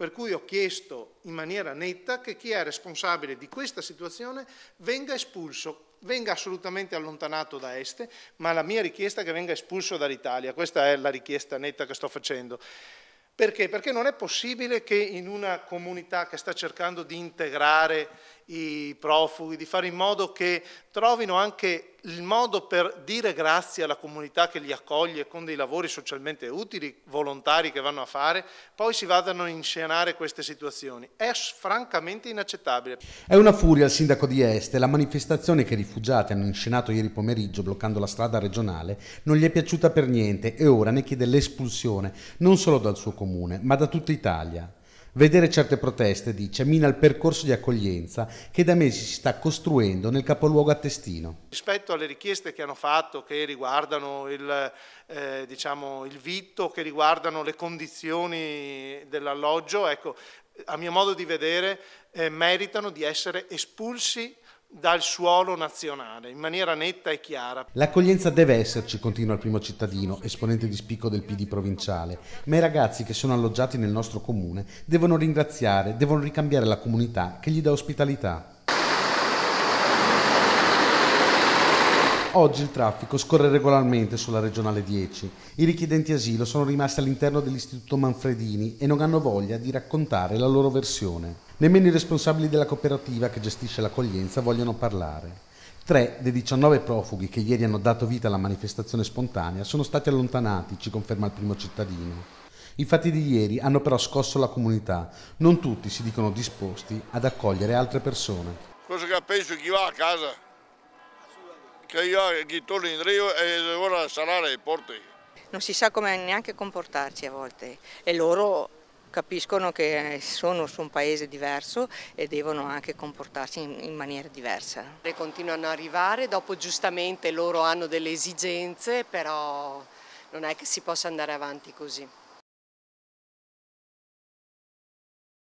Per cui ho chiesto in maniera netta che chi è responsabile di questa situazione venga espulso, venga assolutamente allontanato da Este, ma la mia richiesta è che venga espulso dall'Italia. Questa è la richiesta netta che sto facendo. Perché? Perché non è possibile che in una comunità che sta cercando di integrare i profughi, di fare in modo che trovino anche il modo per dire grazie alla comunità che li accoglie con dei lavori socialmente utili, volontari che vanno a fare, poi si vadano a inscenare queste situazioni. È francamente inaccettabile. È una furia il sindaco di Este. La manifestazione che i rifugiati hanno inscenato ieri pomeriggio bloccando la strada regionale non gli è piaciuta per niente e ora ne chiede l'espulsione non solo dal suo comune ma da tutta Italia. Vedere certe proteste, dice, mina il percorso di accoglienza che da mesi si sta costruendo nel capoluogo a Testino. Rispetto alle richieste che hanno fatto che riguardano il, eh, diciamo, il vitto, che riguardano le condizioni dell'alloggio, ecco, a mio modo di vedere eh, meritano di essere espulsi dal suolo nazionale in maniera netta e chiara. L'accoglienza deve esserci, continua il primo cittadino, esponente di spicco del PD provinciale, ma i ragazzi che sono alloggiati nel nostro comune devono ringraziare, devono ricambiare la comunità che gli dà ospitalità. Oggi il traffico scorre regolarmente sulla regionale 10. I richiedenti asilo sono rimasti all'interno dell'istituto Manfredini e non hanno voglia di raccontare la loro versione. Nemmeno i responsabili della cooperativa che gestisce l'accoglienza vogliono parlare. Tre dei 19 profughi che ieri hanno dato vita alla manifestazione spontanea sono stati allontanati, ci conferma il primo cittadino. I fatti di ieri hanno però scosso la comunità. Non tutti si dicono disposti ad accogliere altre persone. Cosa che penso chi va a casa? Che io chi torna in Rio e ora sarà le porte. Non si sa come neanche comportarci a volte e loro capiscono che sono su un paese diverso e devono anche comportarsi in, maniera diversa. Le Continuano ad arrivare, dopo giustamente loro hanno delle esigenze, però non è che si possa andare avanti così.